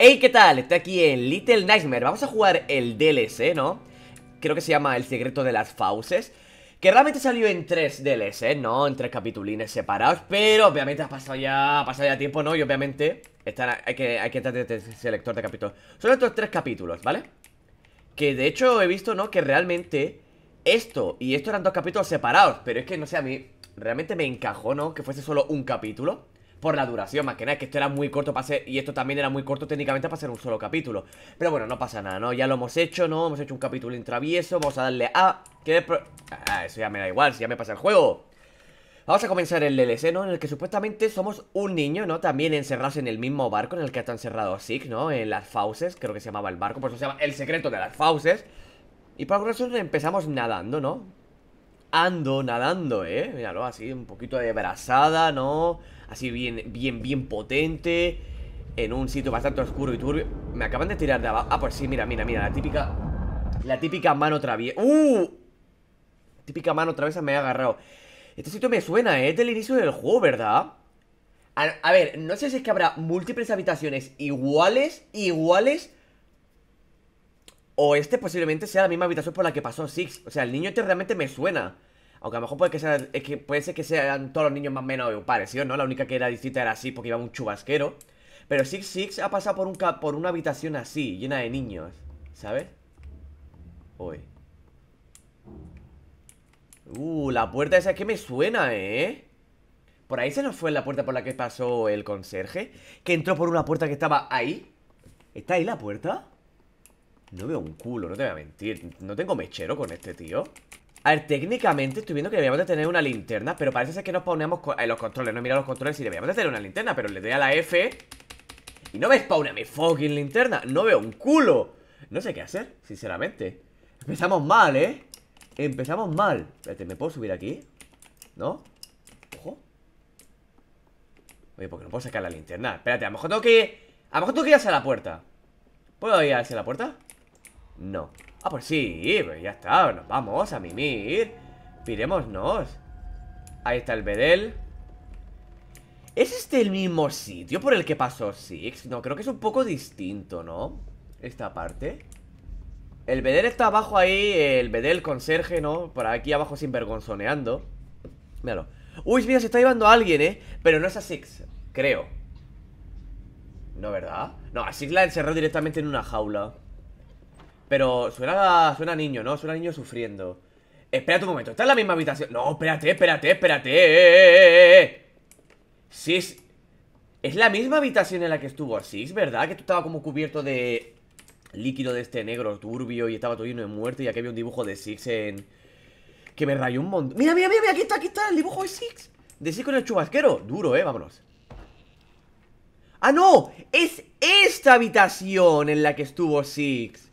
Hey, ¿qué tal? Estoy aquí en Little Nightmare Vamos a jugar el DLC, ¿no? Creo que se llama El secreto de las fauces Que realmente salió en tres DLC, ¿no? En tres capitulines separados Pero obviamente ha pasado ya, ha pasado ya tiempo, ¿no? Y obviamente están, hay, que, hay que entrar el selector de capítulos Son estos tres capítulos, ¿vale? Que de hecho he visto, ¿no? Que realmente esto y esto eran dos capítulos separados Pero es que, no sé, a mí realmente me encajó, ¿no? Que fuese solo un capítulo por la duración, más que nada, es que esto era muy corto para ser, y esto también era muy corto técnicamente para ser un solo capítulo. Pero bueno, no pasa nada, ¿no? Ya lo hemos hecho, ¿no? Hemos hecho un capítulo intravieso, vamos a darle a... que ah, eso ya me da igual, si ya me pasa el juego. Vamos a comenzar el DLC, ¿no? En el que supuestamente somos un niño, ¿no? También encerrados en el mismo barco en el que está encerrado Sig, ¿no? En las fauces, creo que se llamaba el barco, por eso se llama El Secreto de las Fauces. Y por eso razón empezamos nadando, ¿no? Ando, nadando, ¿eh? Míralo, así, un poquito de brazada, ¿no? así bien, bien, bien potente En un sitio bastante oscuro y turbio Me acaban de tirar de abajo Ah, pues sí, mira, mira, mira, la típica La típica mano traviesa ¡Uh! Típica mano otra traviesa me ha agarrado Este sitio me suena, ¿eh? Es del inicio del juego, ¿verdad? A, a ver, no sé si es que habrá múltiples habitaciones iguales, iguales o este posiblemente sea la misma habitación por la que pasó Six. O sea, el niño este realmente me suena. Aunque a lo mejor puede, que puede ser que sean todos los niños más o menos parecidos, ¿no? La única que era distinta era así porque iba un chubasquero. Pero Six Six ha pasado por, un por una habitación así, llena de niños, ¿sabes? Uy. Uh, la puerta esa es que me suena, ¿eh? Por ahí se nos fue la puerta por la que pasó el conserje, que entró por una puerta que estaba ahí. ¿Está ahí la puerta? No veo un culo, no te voy a mentir. No tengo mechero con este tío. A ver, técnicamente estoy viendo que debíamos de tener una linterna Pero parece ser que nos ponemos en eh, los controles No mira los controles y debíamos de tener una linterna Pero le doy a la F Y no me spawna mi fucking linterna No veo un culo No sé qué hacer, sinceramente Empezamos mal, ¿eh? Empezamos mal Espérate, ¿me puedo subir aquí? ¿No? Ojo Oye, ¿por qué no puedo sacar la linterna? Espérate, a lo mejor tengo que... A lo mejor tengo que ir hacia la puerta ¿Puedo ir hacia la puerta? No Ah, pues sí, pues ya está, nos vamos a mimir mirémonos Ahí está el bedel ¿Es este el mismo sitio por el que pasó Six? No, creo que es un poco distinto, ¿no? Esta parte El bedel está abajo ahí, el bedel conserje, ¿no? Por aquí abajo sin vergonzoneando Míralo Uy, mira, se está llevando a alguien, ¿eh? Pero no es a Six, creo ¿No, verdad? No, a Six la encerró directamente en una jaula pero suena, suena niño, ¿no? Suena niño sufriendo. Espérate un momento, ¿está en la misma habitación? No, espérate, espérate, espérate. Eh, eh, eh, es, la misma habitación en la que estuvo Six, ¿verdad? Que tú estaba como cubierto de líquido de este negro turbio y estaba todo lleno de muerte y aquí había un dibujo de Six en... Que me rayó un montón. Mira, mira, mira, aquí está, aquí está el dibujo de Six. De Six con el chubasquero. Duro, ¿eh? Vámonos. ¡Ah, no! Es esta habitación en la que estuvo Six.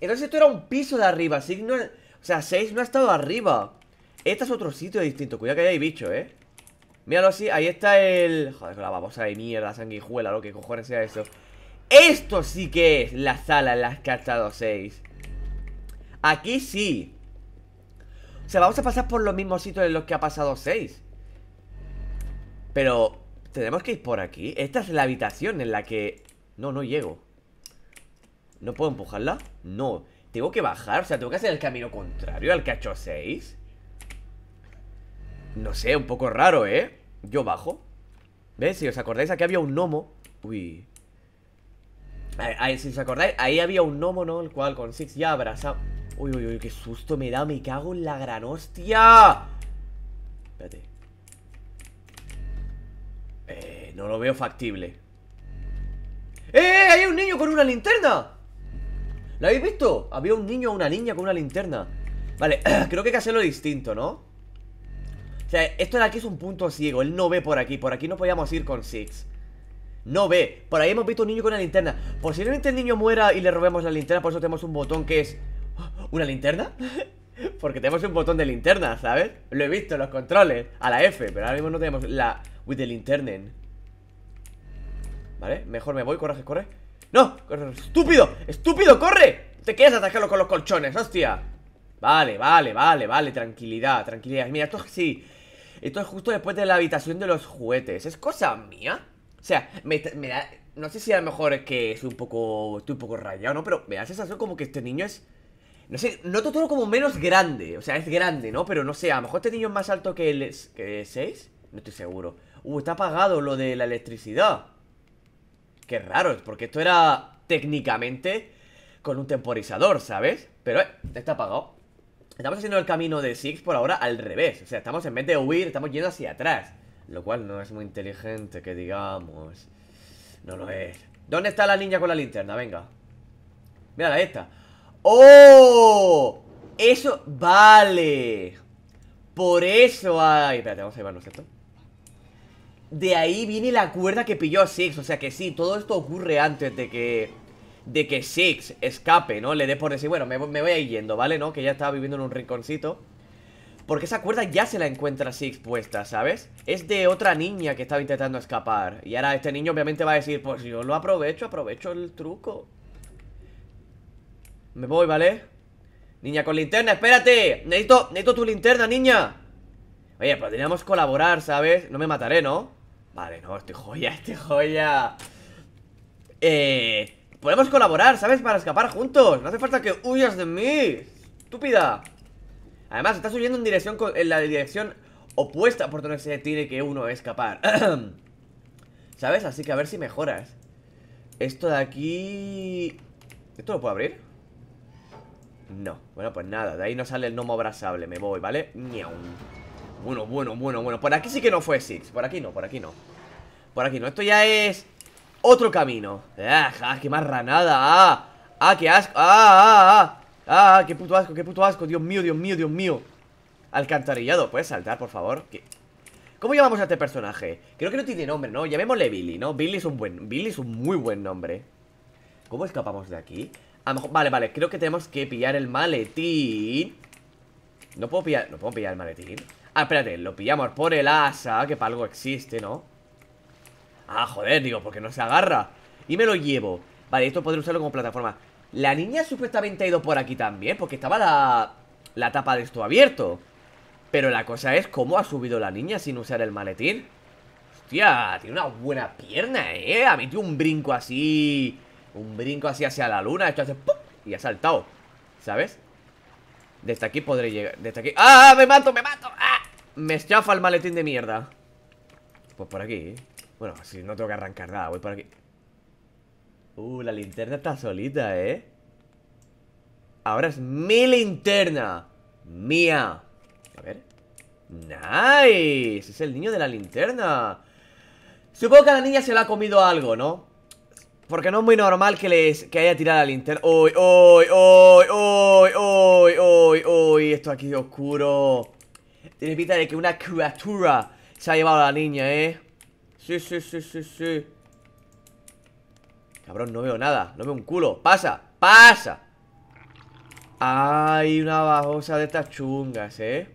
Entonces esto era un piso de arriba, no... O sea, 6 no ha estado arriba. Este es otro sitio distinto. Cuidado que hayáis hay bicho, ¿eh? Míralo así, ahí está el... Joder, la babosa de mierda, sanguijuela, lo que cojones sea eso. Esto sí que es la sala en la que ha estado 6. Aquí sí. O sea, vamos a pasar por los mismos sitios en los que ha pasado 6. Pero... Tenemos que ir por aquí. Esta es la habitación en la que... No, no llego. ¿No puedo empujarla? No Tengo que bajar, o sea, tengo que hacer el camino contrario al hecho 6 No sé, un poco raro, ¿eh? Yo bajo ¿Ves? Si os acordáis, aquí había un gnomo Uy ahí, Si os acordáis, ahí había un gnomo, ¿no? El cual con 6 ya abrazaba Uy, uy, uy, qué susto me da, me cago en la gran hostia Espérate Eh, no lo veo factible ¡Eh! eh, eh! ¡Hay un niño con una linterna! ¿Lo habéis visto? Había un niño o una niña con una linterna Vale, creo que hay que hacerlo distinto, ¿no? O sea, esto de aquí es un punto ciego Él no ve por aquí, por aquí no podíamos ir con Six No ve, por ahí hemos visto un niño con una linterna Posiblemente el niño muera y le robemos la linterna Por eso tenemos un botón que es... ¿Una linterna? Porque tenemos un botón de linterna, ¿sabes? Lo he visto en los controles, a la F Pero ahora mismo no tenemos la... With the linternen Vale, mejor me voy, corre, corre ¡No! ¡Estúpido! ¡Estúpido! ¡Corre! Te quieres atacarlo con los colchones, hostia Vale, vale, vale, vale Tranquilidad, tranquilidad Mira, esto sí Esto es justo después de la habitación de los juguetes ¿Es cosa mía? O sea, me, da... No sé si a lo mejor es que es un poco... Estoy un poco rayado, ¿no? Pero me da sensación como que este niño es... No sé, noto todo como menos grande O sea, es grande, ¿no? Pero no sé, a lo mejor este niño es más alto que el... ¿Que 6? No estoy seguro Uh, está apagado lo de la electricidad Qué raro, porque esto era técnicamente con un temporizador, ¿sabes? Pero, eh, está apagado. Estamos haciendo el camino de Six por ahora al revés. O sea, estamos en vez de huir, estamos yendo hacia atrás. Lo cual no es muy inteligente, que digamos. No lo es. ¿Dónde está la niña con la linterna? Venga. Mírala, esta. ¡Oh! Eso, vale. Por eso hay... Espérate, vamos a llevarnos esto de ahí viene la cuerda que pilló a Six. O sea que sí, todo esto ocurre antes de que. De que Six escape, ¿no? Le dé por decir, bueno, me, voy a ir yendo, ¿vale? ¿No? Que ya estaba viviendo en un rinconcito. Porque esa cuerda ya se la encuentra Six puesta, ¿sabes? Es de otra niña que estaba intentando escapar. Y ahora este niño obviamente va a decir, pues yo lo aprovecho, aprovecho el truco. Me voy, ¿vale? Niña con linterna, espérate. Necesito, necesito tu linterna, niña. Oye, podríamos colaborar, ¿sabes? No me mataré, ¿no? Vale, no, este joya, este joya Eh... Podemos colaborar, ¿sabes? Para escapar juntos No hace falta que huyas de mí Estúpida Además, estás huyendo en, dirección en la dirección opuesta Por donde se tiene que uno escapar ¿Sabes? Así que a ver si mejoras Esto de aquí... ¿Esto lo puedo abrir? No, bueno, pues nada De ahí no sale el gnomo abrasable Me voy, ¿vale? Miau bueno, bueno, bueno, bueno Por aquí sí que no fue Six Por aquí no, por aquí no Por aquí no Esto ya es otro camino ¡Ah, qué marranada! ¡Ah! ¡Ah, qué asco! Ah, ¡Ah, ah, ah! ¡Ah, qué puto asco, qué puto asco! Dios mío, Dios mío, Dios mío Alcantarillado ¿Puedes saltar, por favor? ¿Cómo llamamos a este personaje? Creo que no tiene nombre, ¿no? Llamémosle Billy, ¿no? Billy es un buen... Billy es un muy buen nombre ¿Cómo escapamos de aquí? A lo mejor... Vale, vale Creo que tenemos que pillar el maletín No puedo pillar... No puedo pillar el maletín Ah, espérate, lo pillamos por el asa Que para algo existe, ¿no? Ah, joder, digo, porque no se agarra Y me lo llevo Vale, esto podré usarlo como plataforma La niña supuestamente ha ido por aquí también Porque estaba la, la tapa de esto abierto Pero la cosa es ¿Cómo ha subido la niña sin usar el maletín? Hostia, tiene una buena pierna, ¿eh? Ha metido un brinco así Un brinco así hacia la luna Esto hace ¡pum! Y ha saltado ¿Sabes? Desde aquí podré llegar Desde aquí ¡Ah! ¡Me mato! ¡Me mato! ¡Ah! Me chafa el maletín de mierda Pues por aquí Bueno, si no tengo que arrancar nada, voy por aquí Uh, la linterna está solita, ¿eh? Ahora es mi linterna Mía A ver Nice, es el niño de la linterna Supongo que a la niña se le ha comido algo, ¿no? Porque no es muy normal que les que haya tirado la linterna ¡Uy, uy, uy, uy, uy, uy, uy! Esto aquí oscuro tiene pita de que una criatura se ha llevado a la niña, ¿eh? Sí, sí, sí, sí, sí. Cabrón, no veo nada. No veo un culo. Pasa, pasa. Hay una bajosa de estas chungas, ¿eh?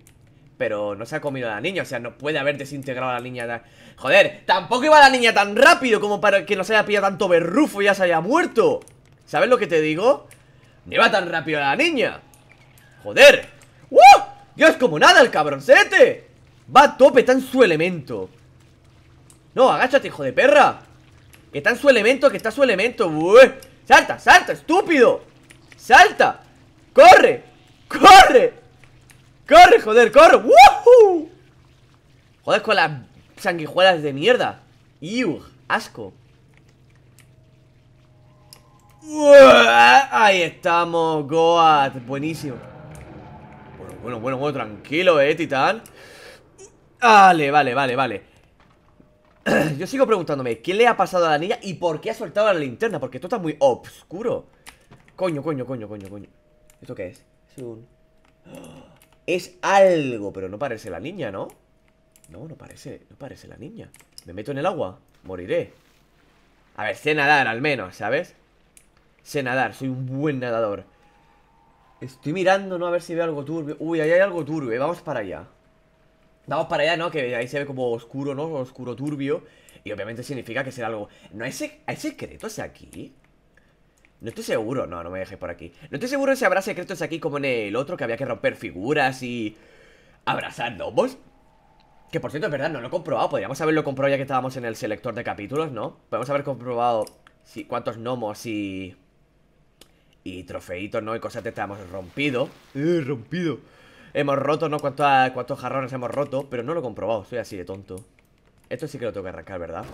Pero no se ha comido a la niña, o sea, no puede haber desintegrado a la niña Joder, tampoco iba la niña tan rápido como para que nos haya pillado tanto berrufo y ya se haya muerto ¿Sabes lo que te digo? No iba tan rápido a la niña Joder ¡Uh! Dios, como nada el cabroncete Va a tope, está en su elemento No, agáchate, hijo de perra Que está en su elemento, que está en su elemento Salta, salta, estúpido Salta Corre, corre Corre, joder, corre Joder, con las sanguijuelas de mierda ¡Iug! asco Ahí estamos, Goat Buenísimo bueno, bueno, bueno, tranquilo, eh, titán Vale, vale, vale, vale Yo sigo preguntándome ¿Qué le ha pasado a la niña y por qué ha soltado la linterna? Porque esto está muy obscuro Coño, coño, coño, coño, coño ¿Esto qué es? Es un... Es algo, pero no parece la niña, ¿no? No, no parece, no parece la niña ¿Me meto en el agua? Moriré A ver, sé nadar al menos, ¿sabes? Sé nadar, soy un buen nadador Estoy mirando, ¿no? A ver si veo algo turbio Uy, ahí hay algo turbio, eh, vamos para allá Vamos para allá, ¿no? Que ahí se ve como oscuro, ¿no? Oscuro turbio Y obviamente significa que será algo... ¿No hay, ¿Hay secretos aquí? No estoy seguro, no, no me dejes por aquí No estoy seguro si habrá secretos aquí como en el otro Que había que romper figuras y... Abrazar gnomos Que por cierto, es verdad, no lo he comprobado Podríamos haberlo comprobado ya que estábamos en el selector de capítulos, ¿no? Podemos haber comprobado si cuántos gnomos y y trofeitos, ¿no? Y cosas de estas hemos rompido. ¡Eh, rompido! Hemos roto, ¿no? ¿Cuántos, cuántos jarrones hemos roto, pero no lo he comprobado, soy así de tonto. Esto sí que lo tengo que arrancar, ¿verdad?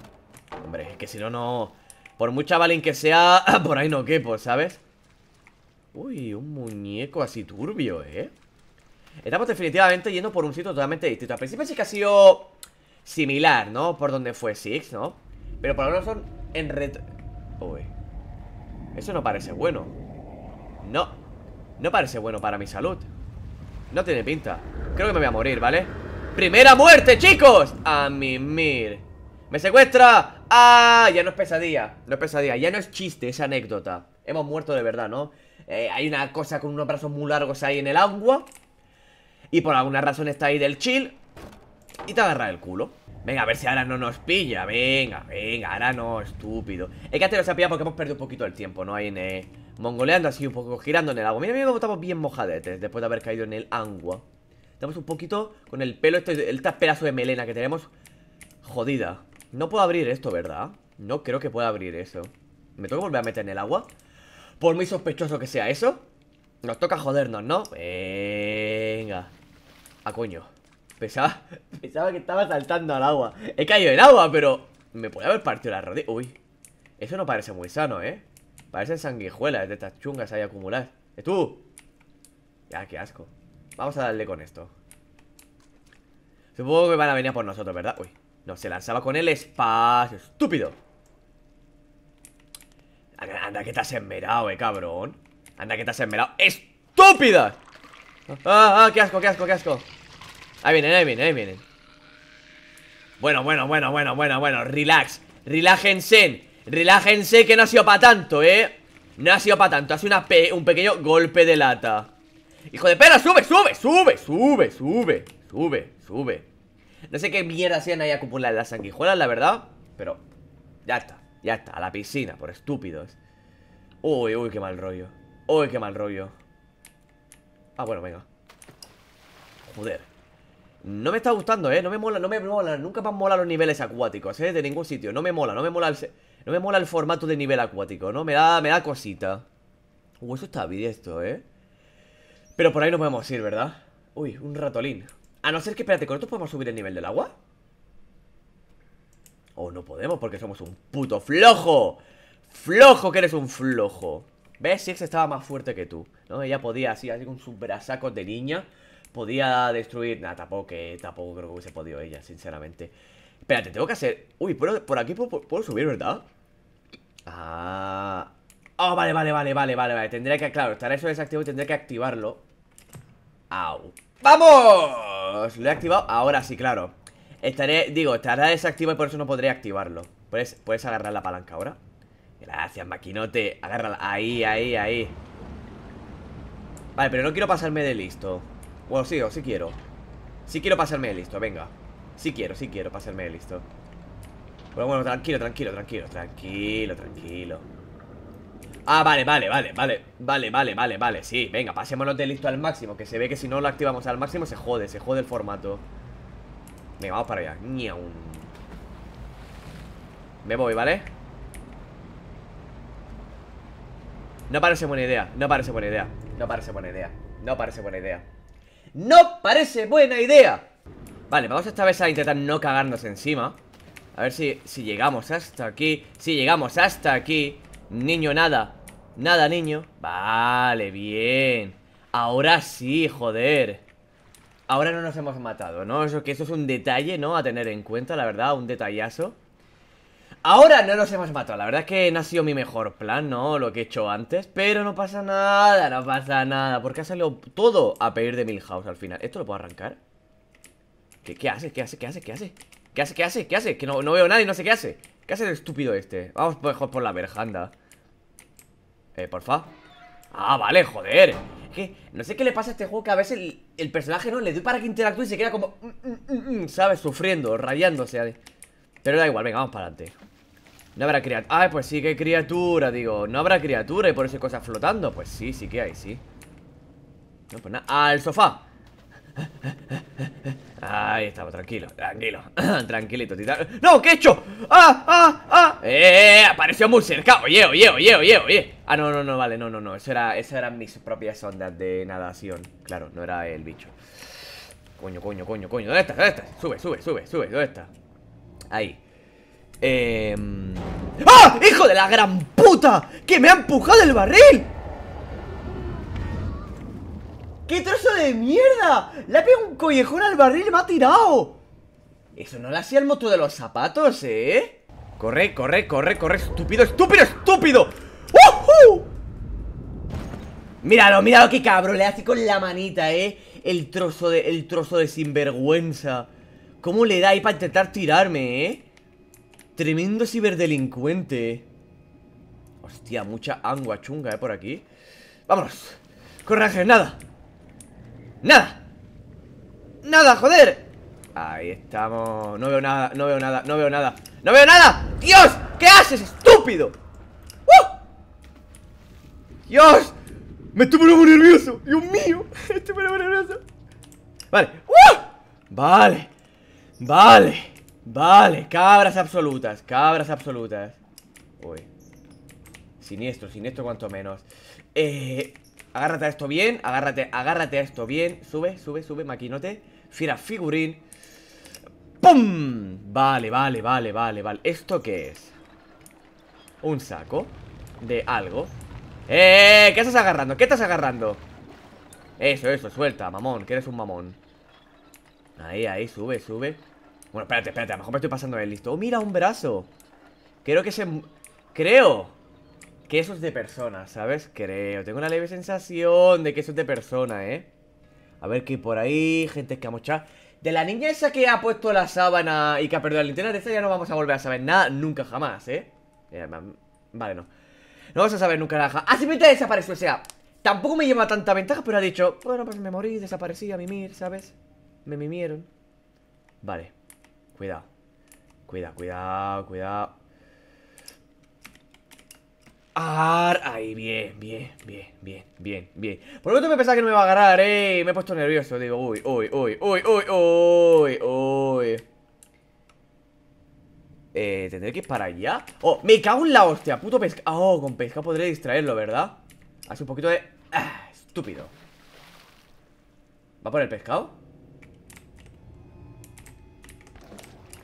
Hombre, es que si no, no... Por mucha chavalín que sea, por ahí no quepo, ¿sabes? Uy, un muñeco así turbio, ¿eh? Estamos definitivamente yendo por un sitio totalmente distinto. Al principio sí que ha sido similar, ¿no? Por donde fue Six, ¿no? Pero por lo menos son en retro... Uy. Eso no parece bueno. No No parece bueno para mi salud No tiene pinta Creo que me voy a morir, ¿vale? ¡Primera muerte, chicos! A mimir ¡Me secuestra! ¡Ah! Ya no es pesadilla No es pesadilla Ya no es chiste, es anécdota Hemos muerto de verdad, ¿no? Eh, hay una cosa con unos brazos muy largos ahí en el agua Y por alguna razón está ahí del chill Y te agarra el culo Venga, a ver si ahora no nos pilla Venga, venga, ahora no, estúpido Es que antes se ha pillado porque hemos perdido un poquito el tiempo, ¿no? hay en... Eh, Mongoleando así un poco, girando en el agua Mira, mira cómo estamos bien mojadetes después de haber caído en el agua Estamos un poquito con el pelo, este, pedazo de melena que tenemos Jodida No puedo abrir esto, ¿verdad? No creo que pueda abrir eso ¿Me tengo que volver a meter en el agua? Por muy sospechoso que sea eso Nos toca jodernos, ¿no? Venga A ah, coño Pensaba, pensaba que estaba saltando al agua He caído en agua, pero... Me puede haber partido la rodilla Uy Eso no parece muy sano, ¿eh? Parecen sanguijuelas de estas chungas ahí acumuladas. ¡Eh, tú! Ya, qué asco. Vamos a darle con esto. Supongo que van a venir por nosotros, ¿verdad? Uy, no, se lanzaba con el espacio. ¡Estúpido! Anda, que te has enmerado, eh, cabrón. Anda que te has enmerado. ¡Estúpida! Ah, ¡Ah, ah, qué asco, qué asco, qué asco! Ahí vienen, ahí vienen, ahí vienen. Bueno, bueno, bueno, bueno, bueno, bueno. Relax. Relájense. Relájense que no ha sido para tanto, ¿eh? No ha sido para tanto, hace un pequeño golpe de lata ¡Hijo de perra, sube, sube, sube, sube, sube, sube, sube! No sé qué mierda hacían ahí acumular las sanguijuelas, la verdad Pero ya está, ya está, a la piscina, por estúpidos Uy, uy, qué mal rollo Uy, qué mal rollo Ah, bueno, venga Joder No me está gustando, eh, no me mola, no me mola Nunca me mola los niveles acuáticos, eh, de ningún sitio No me mola, no me mola el... No me mola el formato de nivel acuático, ¿no? Me da, me da cosita. Uh, eso está bien esto, ¿eh? Pero por ahí no podemos ir, ¿verdad? Uy, un ratolín. A no ser que, espérate, ¿con esto podemos subir el nivel del agua? O no podemos porque somos un puto flojo. Flojo que eres un flojo. ¿Ves? Si Six estaba más fuerte que tú, ¿no? Ella podía, así, así con sus brazacos de niña, podía destruir... Nada, tampoco, que, tampoco creo que hubiese podido ella, sinceramente. Espérate, tengo que hacer... Uy, por aquí puedo subir, ¿verdad? Ah... Oh, vale, vale, vale, vale, vale, vale Tendré que, claro, estará eso desactivado y tendré que activarlo Au ¡Vamos! Lo he activado, ahora sí, claro Estaré, digo, estará desactivado y por eso no podré activarlo ¿Puedes, puedes agarrar la palanca ahora? Gracias, maquinote Agárrala, ahí, ahí, ahí Vale, pero no quiero pasarme de listo Bueno, sí, o sí quiero Sí quiero pasarme de listo, venga Sí quiero, sí quiero pasarme de listo pero bueno, tranquilo, tranquilo, tranquilo, tranquilo, tranquilo. Ah, vale, vale, vale, vale, vale, vale, vale, vale, sí, venga, pasémonos de listo al máximo, que se ve que si no lo activamos al máximo se jode, se jode el formato. Venga, vamos para allá. Me voy, ¿vale? No parece buena idea, no parece buena idea, no parece buena idea, no parece buena idea. ¡No parece buena idea! Vale, vamos esta vez a intentar no cagarnos encima. A ver si, si llegamos hasta aquí Si llegamos hasta aquí Niño, nada Nada, niño Vale, bien Ahora sí, joder Ahora no nos hemos matado, ¿no? Eso que eso es un detalle, ¿no? A tener en cuenta, la verdad, un detallazo Ahora no nos hemos matado, la verdad es que no ha sido mi mejor plan, ¿no? Lo que he hecho antes Pero no pasa nada, no pasa nada Porque ha salido todo a pedir de Milhouse al final ¿Esto lo puedo arrancar? qué hace? ¿Qué hace? ¿Qué hace? ¿Qué hace? ¿Qué hace? ¿Qué hace? ¿Qué hace? Que no, no veo a nadie, no sé qué hace ¿Qué hace el estúpido este? Vamos mejor por la verja, Eh, porfa Ah, vale, joder que no sé qué le pasa a este juego que a veces el, personaje no le doy para que interactúe y se queda como, mm, mm, mm, ¿sabes? Sufriendo, rayándose. Pero da igual, venga, vamos para adelante. No habrá criatura. Ah, pues sí qué criatura, digo. No habrá criatura y por eso hay cosas flotando. Pues sí, sí que hay, sí. No, pues nada. Al ah, sofá. Ahí estamos, tranquilo, tranquilo Tranquilito, titán ¡No, qué he hecho! ¡Ah, ah, ah! Eh, eh, ¡Eh! Apareció muy cerca Oye, oye, oye, oye, oye Ah, no, no, no, vale, no, no, no Eso era, eso eran mis propias ondas de nadación Claro, no era el bicho Coño, coño, coño, coño ¿Dónde estás? ¿Dónde estás? Sube, sube, sube, sube ¿Dónde está? Ahí Eh... ¡Ah! ¡Hijo de la gran puta! ¡Que me ha empujado el barril! ¡Qué trozo de mierda! ¡Le ha pegado un collejón al barril y me ha tirado! Eso no lo hacía el moto de los zapatos, ¿eh? Corre, corre, corre, corre, estúpido, estúpido, estúpido ¡Míralo, Míralo, míralo, qué cabrón, le hace con la manita, ¿eh? El trozo de, el trozo de sinvergüenza ¿Cómo le da ahí para intentar tirarme, eh? Tremendo ciberdelincuente Hostia, mucha angua chunga, eh, por aquí Vámonos Ángel, nada ¡Nada! ¡Nada, joder! Ahí estamos No veo nada, no veo nada, no veo nada ¡No veo nada! ¡Dios! ¿Qué haces, estúpido? ¡Uh! ¡Dios! ¡Me estoy poniendo nervioso! ¡Dios mío! ¡Estoy poniendo nervioso! Vale ¡Uh! Vale Vale Vale Cabras absolutas Cabras absolutas Uy Siniestro, siniestro cuanto menos Eh... Agárrate a esto bien, agárrate, agárrate a esto bien Sube, sube, sube, maquinote Fira figurín ¡Pum! Vale, vale, vale, vale, vale ¿Esto qué es? Un saco de algo ¡Eh! eh, eh! ¿Qué estás agarrando? ¿Qué estás agarrando? Eso, eso, suelta, mamón Que eres un mamón Ahí, ahí, sube, sube Bueno, espérate, espérate, a lo mejor me estoy pasando el listo ¡Oh, mira, un brazo! Creo que se... Creo que eso es de persona, ¿sabes? Creo. Tengo una leve sensación de que eso es de persona, ¿eh? A ver qué por ahí, gente que ha De la niña esa que ha puesto la sábana y que ha perdido la linterna, de esa ya no vamos a volver a saber nada nunca jamás, ¿eh? eh vale, no. No vamos a saber nunca nada. Ah, simplemente desapareció, o sea, tampoco me lleva tanta ventaja, pero ha dicho, bueno, pues me morí, desaparecí a mimir, ¿sabes? Me mimieron. Vale. Cuidado. Cuidado, cuidado, cuidado. Ahí, bien, bien, bien, bien, bien, bien Por lo me pensaba que no me iba a agarrar, eh Me he puesto nervioso, digo, uy, uy, uy, uy, uy, uy, uy Eh, ¿tendré que ir para allá? Oh, me cago en la hostia, puto pesca Oh, con pesca podré distraerlo, ¿verdad? Hace un poquito de... Ah, estúpido ¿Va por el pescado?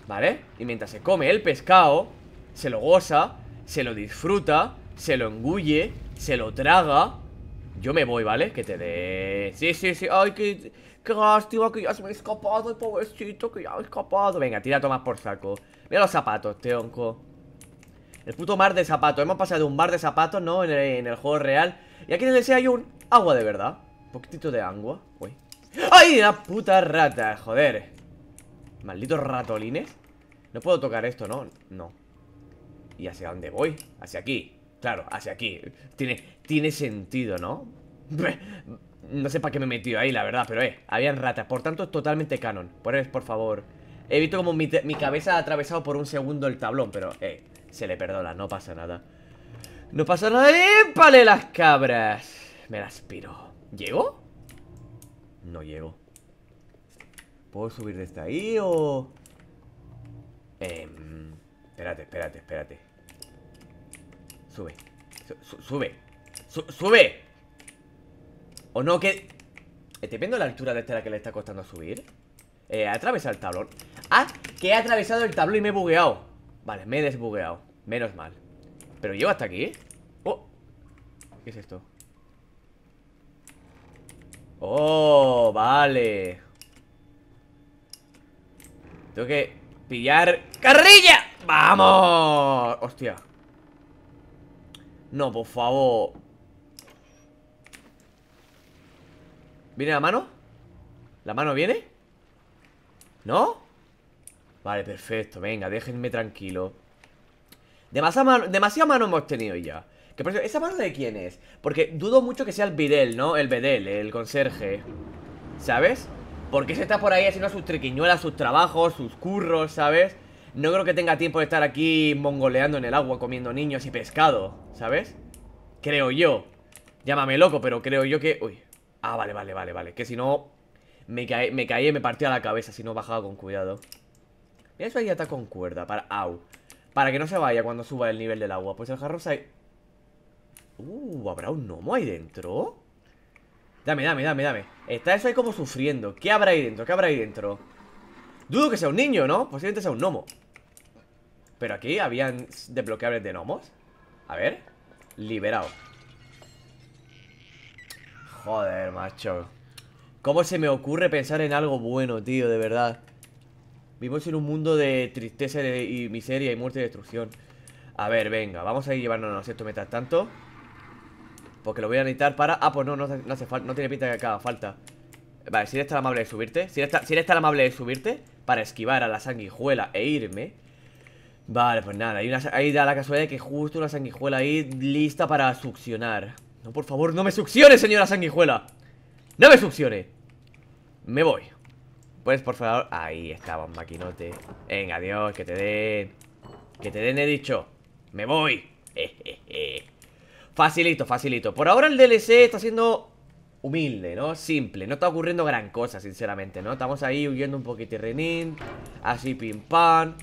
Vale, y mientras se come el pescado Se lo goza, se lo disfruta se lo engulle, se lo traga. Yo me voy, ¿vale? Que te dé... Sí, sí, sí. Ay, qué, qué lástima que ya se me ha escapado, pobrecito, que ya ha escapado. Venga, tira tomas por saco. Mira los zapatos, teonco. El puto mar de zapatos. Hemos pasado de un mar de zapatos, ¿no? En el, juego real. Y aquí en el hay un agua de verdad. Un poquitito de agua. Uy. ¡Ay, la puta rata! Joder. Malditos ratolines. No puedo tocar esto, ¿no? No. ¿Y hacia dónde voy? Hacia aquí. Claro, hacia aquí. Tiene, tiene sentido, ¿no? No sé para qué me he metido ahí, la verdad, pero eh, habían ratas. Por tanto, es totalmente canon. eso, por favor. He visto como mi, mi, cabeza ha atravesado por un segundo el tablón, pero eh, se le perdona, no pasa nada. No pasa nada. ¡Épale las cabras! Me las piro. ¿Llego? No llego. ¿Puedo subir desde ahí o...? Eh, espérate, espérate, espérate. Sube. sube. sube. O no, que... ¿Estoy viendo la altura de esta la que le está costando subir? Eh, ha atravesado el tablón. Ah, que he atravesado el tablón y me he bugueado. Vale, me he desbugueado. Menos mal. Pero llego hasta aquí. Oh. ¿Qué es esto? Oh, vale. Tengo que pillar... ¡Carrilla! ¡Vamos! Hostia. No, por favor. ¿Viene la mano? ¿La mano viene? ¿No? Vale, perfecto, venga, déjenme tranquilo Demasiada mano, mano hemos tenido ya que por ¿Esa mano de quién es? Porque dudo mucho que sea el Videl, ¿no? El Bedel, el conserje ¿Sabes? Porque se está por ahí haciendo sus triquiñuelas, sus trabajos, sus curros, ¿sabes? No creo que tenga tiempo de estar aquí mongoleando en el agua comiendo niños y pescado, ¿sabes? Creo yo. Llámame loco, pero creo yo que... Uy. Ah, vale, vale, vale, vale. Que si no... Me, caí, me caí y me partía la cabeza si no bajaba con cuidado. Mira, eso ahí está con cuerda. Para... Au. Para que no se vaya cuando suba el nivel del agua. Pues el jarro se... Uh, ¿habrá un gnomo ahí dentro? Dame, dame, dame, dame. Está eso ahí como sufriendo. ¿Qué habrá ahí dentro? ¿Qué habrá ahí dentro? Dudo que sea un niño, ¿no? Posiblemente sea un gnomo pero aquí habían desbloqueables de gnomos. A ver. Liberado. Joder, macho. ¿Cómo se me ocurre pensar en algo bueno, tío? De verdad. Vivimos en un mundo de tristeza y miseria y muerte y destrucción. A ver, venga. Vamos a ir llevándonos esto mientras tanto. Porque lo voy a necesitar para... Ah, pues no, no, hace falta. No tiene pinta que haga falta. Vale, si eres tan amable de subirte. Si si eres tan amable de subirte para esquivar a la sanguijuela e irme... Vale, pues nada, ahí da la casualidad de que justo una sanguijuela ahí lista para succionar No, por favor, no me succione, señora sanguijuela ¡No me succione! Me voy Pues, por favor, ahí estamos, maquinote Venga, adiós, que te den Que te den, he dicho Me voy Facilito, facilito Por ahora el DLC está siendo humilde, ¿no? Simple, no está ocurriendo gran cosa, sinceramente, ¿no? Estamos ahí huyendo un poquito renin Así pim pam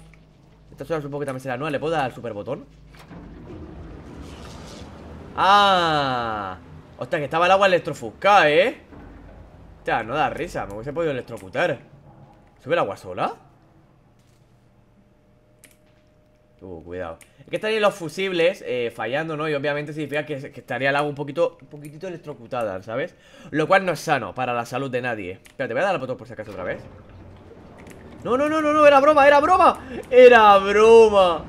esta supongo que también será nueva. ¿Le puedo dar al superbotón. botón? ¡Ah! Ostras, que estaba el agua electrofuscada, ¿eh? sea, no da risa. Me hubiese podido electrocutar. ¿Sube el agua sola? Uh, cuidado. Es que estarían los fusibles eh, fallando, ¿no? Y obviamente significa que, estaría el agua un poquito un poquitito electrocutada, ¿sabes? Lo cual no es sano para la salud de nadie. Pero te voy a dar la botón por si acaso otra vez. No, no, no, no, era broma, era broma Era broma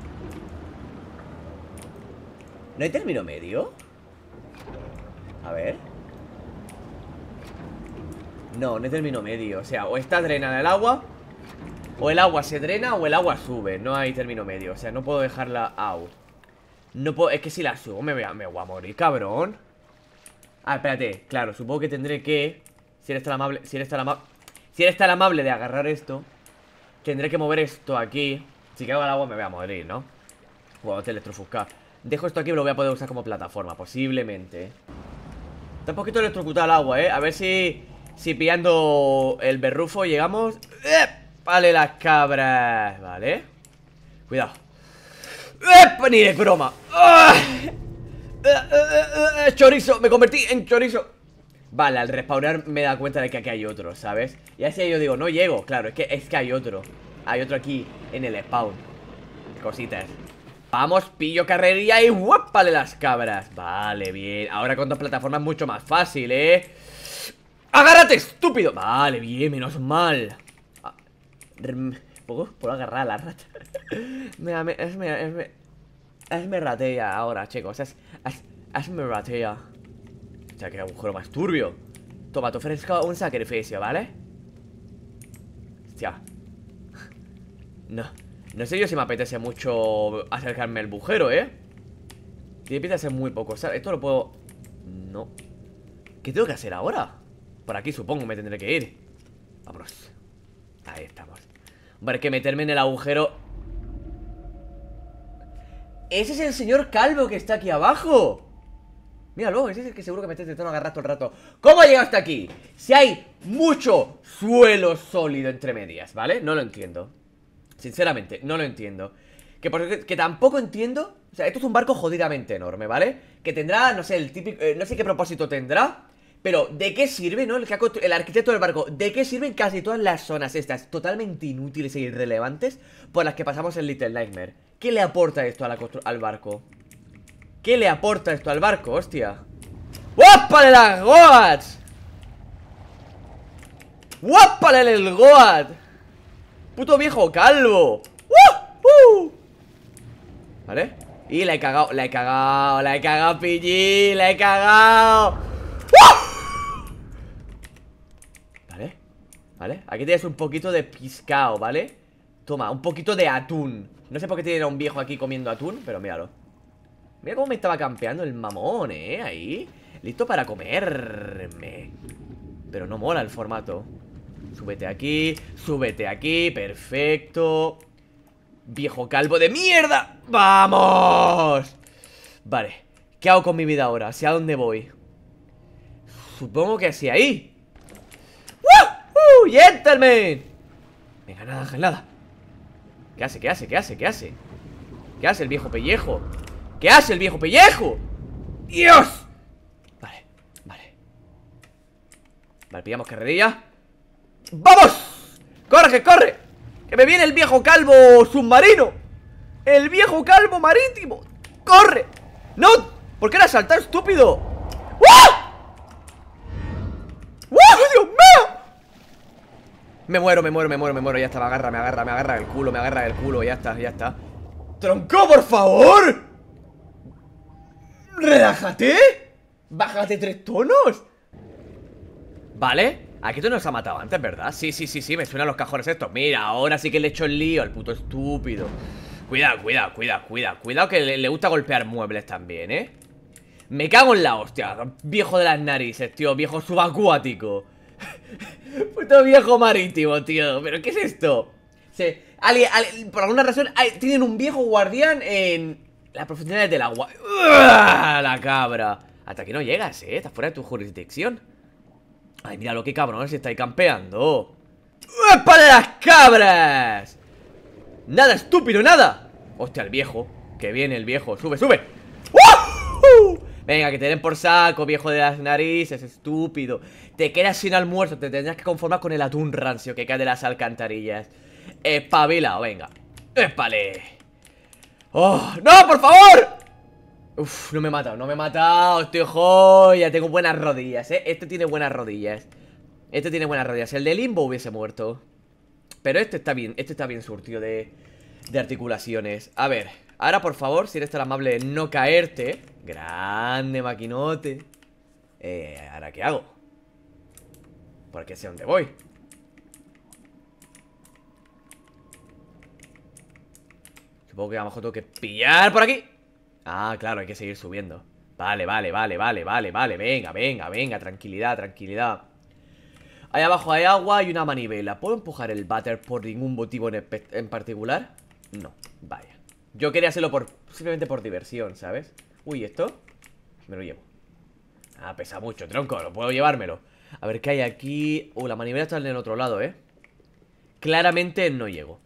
¿No hay término medio? A ver No, no hay término medio O sea, o está drenada el agua O el agua se drena o el agua sube No hay término medio, o sea, no puedo dejarla out No puedo, es que si la subo me voy a, me voy morir, cabrón Ah, espérate, claro, supongo que tendré que Si eres tan amable, si eres tan amable Si eres tan amable de agarrar esto Tendré que mover esto aquí Si caigo al agua me voy a morir, ¿no? Juego te electrofuscar Dejo esto aquí y lo voy a poder usar como plataforma Posiblemente Está un poquito electrocutado el agua, ¿eh? A ver si... Si pillando el berrufo llegamos... ¡Eh! Vale, las cabras Vale Cuidado ¡Eh! Ni de broma ¡Ah! ¡Eh, eh, eh, ¡Eh, chorizo Me convertí en chorizo Vale, al respawnar me da cuenta de que aquí hay otro, ¿sabes? Y así yo digo, no llego, claro, es que, es que hay otro Hay otro aquí en el spawn Cositas Vamos, pillo carrería y huépale las cabras! Vale, bien Ahora con dos plataformas mucho más fácil, ¿eh? ¡Agárrate, estúpido! Vale, bien, menos mal ah, ¿Puedo agarrar a la rata me, es, me, ahora, chicos Es, me sea, que agujero más turbio. Toma, te ofrezco un sacrificio, ¿vale? Hostia. No. No sé yo si me apetece mucho acercarme al agujero, ¿eh? Tiene pinta de ser muy poco. O esto lo puedo... No. ¿Qué tengo que hacer ahora? Por aquí supongo me tendré que ir. Vámonos. Ahí estamos. Hombre, que meterme en el agujero... ¡Ese es el señor calvo que está aquí abajo! Mira luego es que seguro que me está intentando agarrar todo el rato. ¿Cómo ha llegado hasta aquí? Si hay mucho suelo sólido entre medias, ¿vale? No lo entiendo. Sinceramente, no lo entiendo. Que, tampoco entiendo... O sea, esto es un barco jodidamente enorme, ¿vale? Que tendrá, no sé, el típico... Eh, no sé qué propósito tendrá. Pero, ¿de qué sirve, no? El, que el arquitecto del barco, ¿de qué sirven casi todas las zonas estas totalmente inútiles e irrelevantes por las que pasamos en Little Nightmare? ¿Qué le aporta esto al barco? ¿Qué le aporta esto al barco? Hostia ¡Wopale las goats! ¡Wopale el goat! ¡Puto viejo calvo! ¡Uh! ¡Uh! ¿Vale? Y la he cagado, la he cagado, la he cagado, pillí, la he cagado ¡Uh! ¿Vale? ¿Vale? Aquí tienes un poquito de piscao, ¿vale? Toma, un poquito de atún No sé por qué tiene un viejo aquí comiendo atún, pero míralo Mira cómo me estaba campeando el mamón, ¿eh? Ahí. Listo para comerme. Pero no mola el formato. Súbete aquí, súbete aquí, perfecto. Viejo calvo de mierda. ¡Vamos! Vale, ¿qué hago con mi vida ahora? ¿Hacia dónde voy? Supongo que hacia ahí. ¡Woo! ¡Gentleman! Venga, nada, nada. ¿Qué hace? ¿Qué hace? ¿Qué hace? ¿Qué hace? ¿Qué hace el viejo pellejo? ¿Qué hace el viejo pellejo? ¡Dios! Vale, vale Vale, pillamos carrerilla ¡Vamos! ¡Corre, corre! ¡Que me viene el viejo calvo submarino! ¡El viejo calvo marítimo! ¡Corre! ¡No! ¿Por qué era saltar, estúpido? ¡Wow! ¡Ah! ¡Wow! ¡Ah, ¡Dios mío! Me muero, me muero, me muero, me muero Ya está, me agarra, me agarra, me agarra el culo Me agarra el culo, ya está, ya está ¡Tronco, por favor! ¡Relájate! ¡Bájate tres tonos! Vale, aquí ah, tú nos ha matado antes, ¿verdad? Sí, sí, sí, sí, me suenan los cajones estos Mira, ahora sí que le he hecho el lío al puto estúpido Cuidado, cuidado, cuidado, cuidado Cuidado que le, gusta golpear muebles también, ¿eh? Me cago en la hostia Viejo de las narices, tío Viejo subacuático Puto viejo marítimo, tío ¿Pero qué es esto? Se, por alguna razón, tienen un viejo guardián en, la profundidad del agua. La cabra. Hasta aquí no llegas, ¿eh? Estás fuera de tu jurisdicción. Ay, mira lo que cabrón si está ahí campeando. ¡Es para las cabras! Nada, estúpido, nada. Hostia, el viejo. Que viene el viejo. Sube, sube. Venga, que te den por saco, viejo de las narices, estúpido. Te quedas sin almuerzo, te tendrás que conformar con el atún rancio que cae de las alcantarillas. Espabila, venga. Espale. ¡Oh! ¡No, por favor! Uf, no me he matado, no me he matado Estoy joya, tengo buenas rodillas, eh Este tiene buenas rodillas Este tiene buenas rodillas, si el de Limbo hubiese muerto Pero este está bien, este está bien surtido de, de articulaciones A ver, ahora por favor, si eres tan amable no caerte Grande maquinote Eh, ¿ahora qué hago? Porque sé dónde voy que a tengo que pillar por aquí Ah, claro, hay que seguir subiendo Vale, vale, vale, vale, vale, vale Venga, venga, venga, tranquilidad, tranquilidad Ahí abajo hay agua y una manivela ¿Puedo empujar el batter por ningún motivo en, en particular? No, vaya Yo quería hacerlo por simplemente por diversión, ¿sabes? Uy, ¿esto? Me lo llevo Ah, pesa mucho, tronco, no puedo llevármelo A ver, ¿qué hay aquí? Uh, la manivela está en el otro lado, ¿eh? Claramente no llego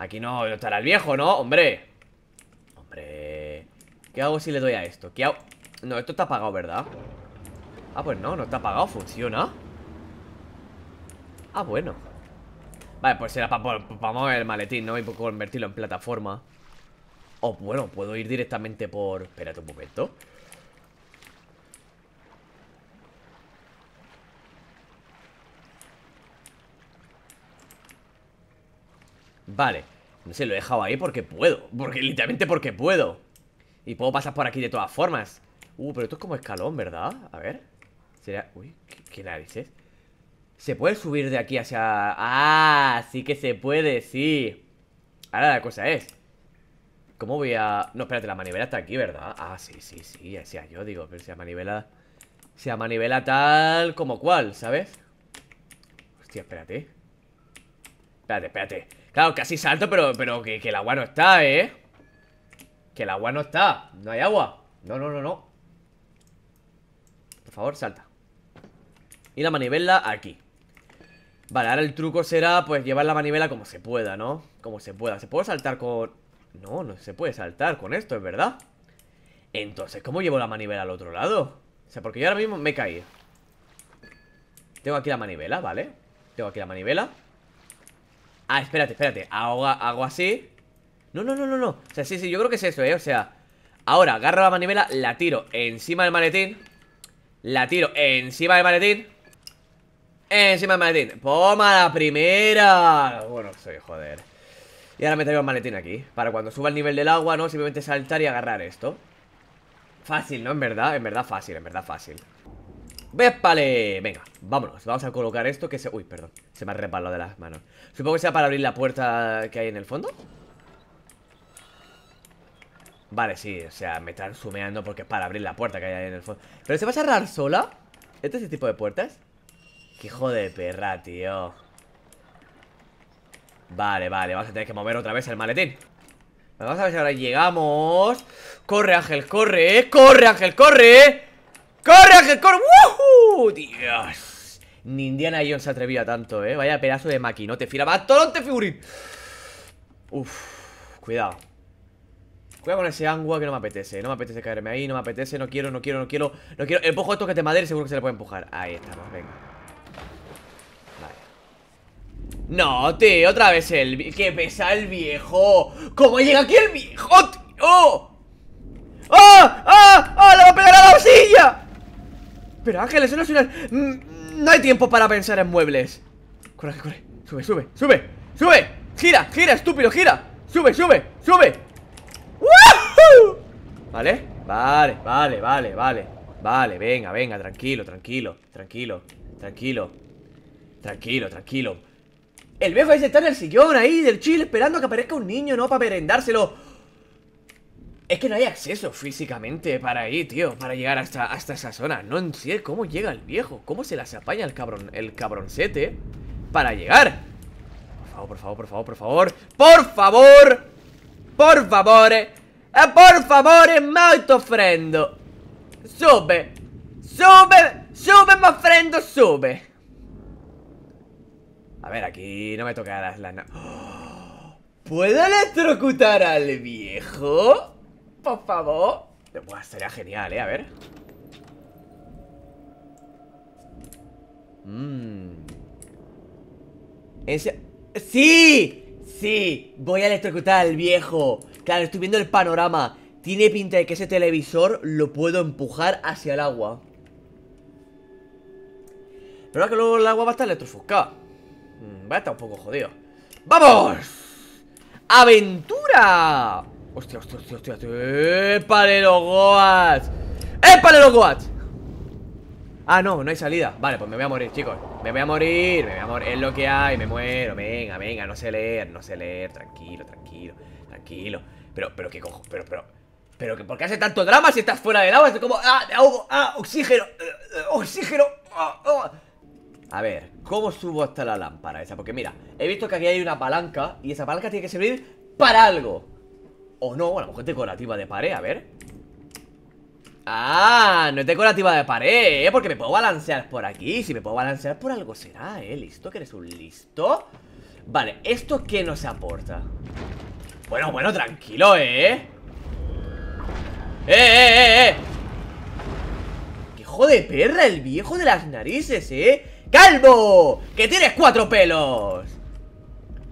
Aquí no, estará el viejo, ¿no? ¡Hombre! ¡Hombre! ¿Qué hago si le doy a esto? ¿Qué hago? No, esto está apagado, ¿verdad? Ah, pues no, no está apagado, funciona Ah, bueno Vale, pues será para pa, el maletín, ¿no? Y convertirlo en plataforma O bueno, puedo ir directamente por... Espérate un momento Vale, no sé, lo he dejado ahí porque puedo Porque literalmente porque puedo Y puedo pasar por aquí de todas formas Uh, pero esto es como escalón, ¿verdad? A ver Será... Uy, ¿qué, narices? ¿Se puede subir de aquí hacia...? Ah, sí que se puede, sí Ahora la cosa es ¿Cómo voy a...? No, espérate, la manivela está aquí, ¿verdad? Ah, sí, sí, sí, sea yo, digo Pero si manivela... Si manivela tal como cual, ¿sabes? Hostia, espérate Espérate, espérate Claro, casi salto, pero, pero que, el agua no está, ¿eh? Que el agua no está. No hay agua. No, no, no, no. Por favor, salta. Y la manivela aquí. Vale, ahora el truco será, pues, llevar la manivela como se pueda, ¿no? Como se pueda. ¿Se puede saltar con...? No, no se puede saltar con esto, ¿es verdad? Entonces, ¿cómo llevo la manivela al otro lado? O sea, porque yo ahora mismo me he caído Tengo aquí la manivela, ¿vale? Tengo aquí la manivela. Ah, espérate, espérate hago, así No, no, no, no, no O sea, sí, sí, yo creo que es eso, eh O sea, ahora agarro la manivela La tiro encima del maletín La tiro encima del maletín Encima del maletín ¡Poma la primera! Bueno, soy joder Y ahora me traigo el maletín aquí Para cuando suba el nivel del agua, ¿no? Simplemente saltar y agarrar esto Fácil, ¿no? En verdad, en verdad fácil, en verdad fácil vale Venga, vámonos Vamos a colocar esto que se... Uy, perdón Se me ha reparado de las manos Supongo que sea para abrir la puerta que hay en el fondo Vale, sí, o sea, me están sumeando porque es para abrir la puerta que hay ahí en el fondo ¿Pero se va a cerrar sola? ¿Este es el tipo de puertas? ¡Qué hijo de perra, tío! Vale, vale, vamos a tener que mover otra vez el maletín Vamos a ver si ahora llegamos Corre, Ángel, corre eh, Corre, Ángel, corre eh. Corre, Ángel, corre ¡Woo! ¡Uh, Dios! Ni Indiana Jones se atrevía tanto, ¿eh? Vaya pedazo de maquinote. Firaba ante figurín! Uf, cuidado. Cuidado con ese angua que no me apetece. No me apetece caerme ahí, no me apetece. No quiero, no quiero, no quiero. No quiero. Empujo esto que te madre seguro que se le puede empujar. Ahí estamos, venga. No, tío, otra vez el... qué pesa el viejo! ¿Cómo llega aquí el viejo, ¡Oh! ¡Ah! ¡Ah! ¡Ah! ¡Le va a pegar a la silla! Pero ángeles, mm, no hay tiempo para pensar en muebles Corre, corre, sube, sube, sube ¡Sube! ¡Gira, gira, estúpido, gira! ¡Sube, sube, sube! sube Vale, vale, vale, vale, vale Vale, venga, venga, tranquilo, tranquilo Tranquilo, tranquilo Tranquilo, tranquilo El viejo ese está en el sillón ahí del chill Esperando a que aparezca un niño, ¿no? Para merendárselo es que no hay acceso físicamente para ir, tío Para llegar hasta, hasta esa zona No entiendo cómo llega el viejo Cómo se las apaña el cabrón, el cabroncete Para llegar Por favor, por favor, por favor, por favor Por favor Por favor eh, eh, Por favor, eh, molto ofrendo Sube Sube, sube, ma ofrendo, sube A ver, aquí no me toca la... lana. ¿Puedo electrocutar al viejo? Por favor. sería genial, ¿eh? A ver. Mmm. Ese... ¡Sí! ¡Sí! Voy a electrocutar al viejo. Claro, estoy viendo el panorama. Tiene pinta de que ese televisor lo puedo empujar hacia el agua. Pero es que luego el agua va a estar electrofuscada. Mm, va a estar un poco jodido. ¡Vamos! ¡Aventura! Hostia, hostia, hostia, hostia. ¡Épale los Goats! ¡Épale los Goats! Ah, no, no hay salida. Vale, pues me voy a morir, chicos. Me voy a morir, me voy a morir. Es lo que hay, me muero. Venga, venga, no sé leer, no sé leer. Tranquilo, tranquilo, tranquilo. Pero, pero, ¿qué cojo? Pero, pero. Pero, ¿por qué hace tanto drama si estás fuera del agua? Es como. ¡Ah, ¡Ah, oxígeno! Eh, eh, ¡Oxígeno! Ah, ah. A ver, ¿cómo subo hasta la lámpara esa? Porque mira, he visto que aquí hay una palanca y esa palanca tiene que servir para algo. O no, a lo mejor es decorativa de pared, a ver Ah, no es decorativa de pared, ¿eh? Porque me puedo balancear por aquí Si me puedo balancear por algo será, ¿eh? ¿Listo? ¿Que eres un listo? Vale, ¿esto qué nos aporta? Bueno, bueno, tranquilo, ¿eh? ¡Eh, eh, eh! eh. ¡Qué hijo de perra el viejo de las narices, eh! ¡Calvo! ¡Que tienes cuatro pelos!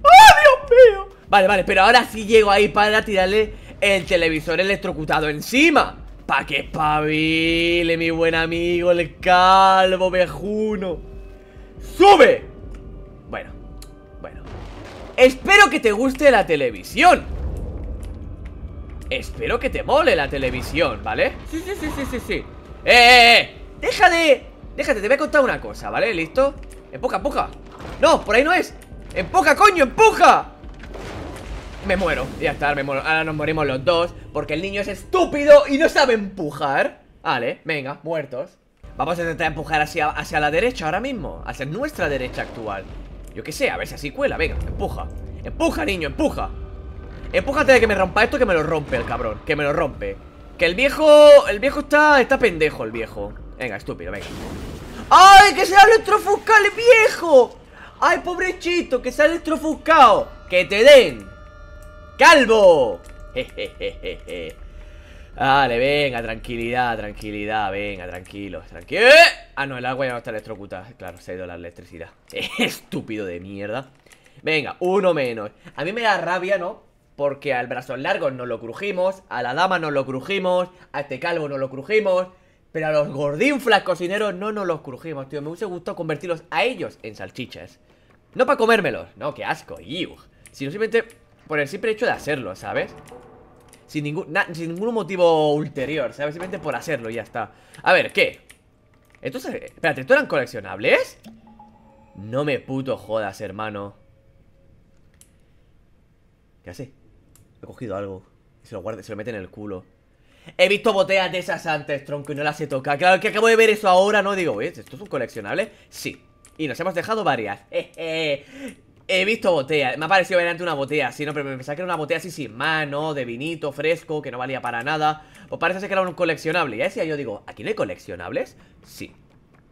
¡Oh, Dios mío! Vale, vale, pero ahora sí llego ahí para tirarle el televisor electrocutado encima Pa' que espabile, mi buen amigo, el calvo vejuno ¡Sube! Bueno, bueno Espero que te guste la televisión Espero que te mole la televisión, ¿vale? Sí, sí, sí, sí, sí, sí ¡Eh, eh, eh! ¡Déjate! Déjate, te voy a contar una cosa, ¿vale? ¿Listo? Empuja, empuja ¡No, por ahí no es! ¡Empuja, coño, empuja! Me muero, ya está, me Ahora nos morimos los dos Porque el niño es estúpido y no sabe empujar Vale, venga, muertos Vamos a intentar empujar hacia, hacia la derecha ahora mismo Hacia nuestra derecha actual Yo qué sé, a ver si así cuela, venga, empuja Empuja, niño, empuja Empújate de que me rompa esto, que me lo rompe el cabrón Que me lo rompe Que el viejo, el viejo está, está pendejo el viejo Venga, estúpido, venga ¡Ay, que se ha electrofuscado el viejo! ¡Ay, pobrechito, que se ha electrofuscado! ¡Que te den! calvo Jejejeje Vale, venga, tranquilidad, tranquilidad Venga, tranquilo, tranquilo ¡Eh! Ah, no, el agua ya no está electrocutada Claro, se ha ido la electricidad Estúpido de mierda Venga, uno menos A mí me da rabia, ¿no? Porque al brazo largo nos lo crujimos A la dama nos lo crujimos A este calvo nos lo crujimos Pero a los gordinflas cocineros no nos los crujimos, tío Me hubiese gustado convertirlos a ellos en salchichas No para comérmelos, no, qué asco, Iu. Sino simplemente por el simple hecho de hacerlo, ¿sabes? Sin ningún, ningún motivo ulterior, ¿sabes? Simplemente por hacerlo y ya está A ver, ¿qué? Entonces, espérate, ¿estos eran coleccionables? No me puto jodas, hermano ¿Qué hace? He cogido algo Se lo guarda, se lo mete en el culo He visto botellas de esas antes, tronco, y no las he tocado Claro que acabo de ver eso ahora, ¿no? Digo, oye, ¿esto es un Sí, y nos hemos dejado varias Jejeje He visto botella, me ha parecido delante una botella así, ¿no? Pero me pensaba que era una botella así sin mano, de vinito, fresco, que no valía para nada. O pues parece ser que era un coleccionable. Y decía yo, digo, ¿aquí no hay coleccionables? Sí,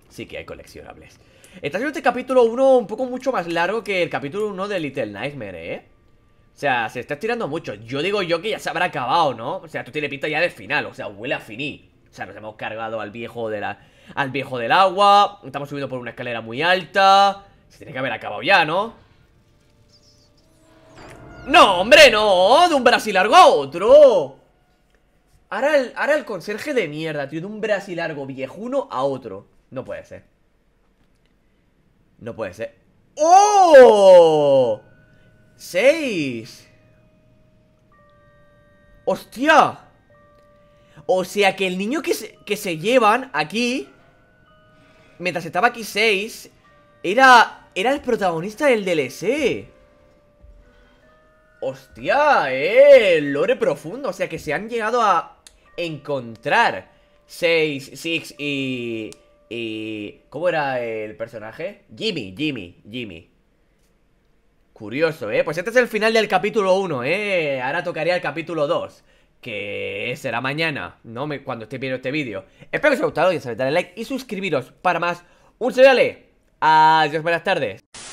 sí que hay coleccionables. Está siendo este capítulo 1 un poco mucho más largo que el capítulo 1 de Little Nightmare, ¿eh? O sea, se está estirando mucho. Yo digo yo que ya se habrá acabado, ¿no? O sea, tú tiene pinta ya de final, o sea, huele a finí. O sea, nos hemos cargado al viejo de la, al viejo del agua. Estamos subiendo por una escalera muy alta. Se tiene que haber acabado ya, ¿no? No, hombre, no, de un largo a otro ahora el, conserje de mierda, tío De un largo viejuno a otro No puede ser No puede ser ¡Oh! ¡Seis! ¡Hostia! O sea que el niño que se, que se llevan aquí Mientras estaba aquí seis Era... Era el protagonista del DLC Hostia, eh, lore profundo, o sea que se han llegado a encontrar 6, Six y... y... ¿Cómo era el personaje? Jimmy, Jimmy, Jimmy Curioso, ¿eh? Pues este es el final del capítulo 1, ¿eh? Ahora tocaría el capítulo 2 que será mañana, no cuando esté viendo este vídeo. Espero que os haya gustado, ya sabéis, darle like y suscribiros para más. ¡Un seriale! Adiós, buenas tardes.